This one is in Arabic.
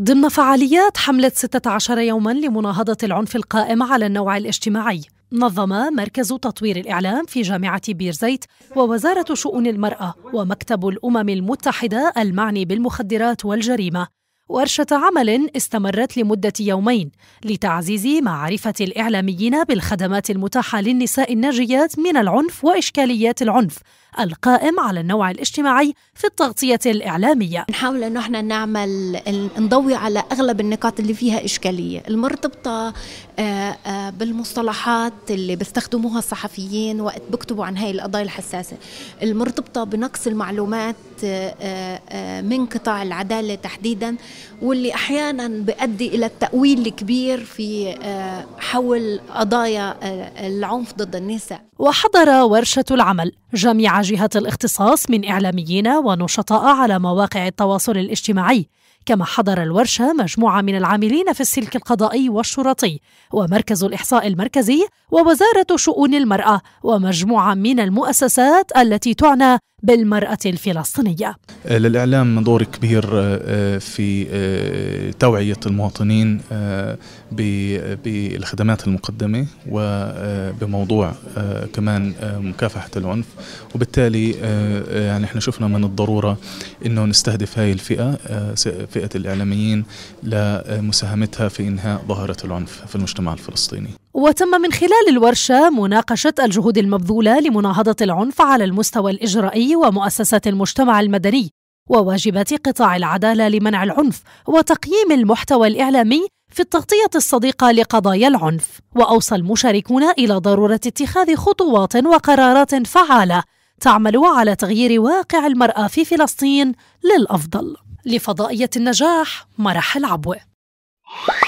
ضمن فعاليات حملة 16 يوما لمناهضة العنف القائم على النوع الاجتماعي نظم مركز تطوير الإعلام في جامعة بيرزيت ووزارة شؤون المرأة ومكتب الأمم المتحدة المعني بالمخدرات والجريمة ورشة عمل استمرت لمدة يومين لتعزيز معرفة الإعلاميين بالخدمات المتاحة للنساء الناجيات من العنف وإشكاليات العنف القائم على النوع الاجتماعي في التغطية الإعلامية نحاول أنه احنا نعمل نضوي على أغلب النقاط اللي فيها إشكالية المرتبطة بالمصطلحات اللي بيستخدموها الصحفيين وقت بكتبوا عن هاي القضايا الحساسة المرتبطة بنقص المعلومات من قطاع العدالة تحديداً واللي احيانا بيؤدي الى التاويل الكبير في آه، حول قضايا آه، العنف ضد النساء. وحضر ورشه العمل جميع جهات الاختصاص من اعلاميين ونشطاء على مواقع التواصل الاجتماعي كما حضر الورشة مجموعة من العاملين في السلك القضائي والشرطي ومركز الإحصاء المركزي ووزارة شؤون المرأة ومجموعة من المؤسسات التي تعنى بالمرأة الفلسطينية آه، للإعلام دور كبير آه، آه، في توعية المواطنين بالخدمات المقدمة وبموضوع كمان مكافحة العنف وبالتالي يعني احنا شفنا من الضرورة انه نستهدف هاي الفئة فئة الإعلاميين لمساهمتها في إنهاء ظاهرة العنف في المجتمع الفلسطيني وتم من خلال الورشة مناقشة الجهود المبذولة لمناهضة العنف على المستوى الإجرائي ومؤسسات المجتمع المدني وواجبات قطاع العدالة لمنع العنف وتقييم المحتوى الإعلامي في التغطية الصديقة لقضايا العنف وأوصى المشاركون إلى ضرورة اتخاذ خطوات وقرارات فعالة تعمل على تغيير واقع المرأة في فلسطين للأفضل لفضائية النجاح مرح العبوة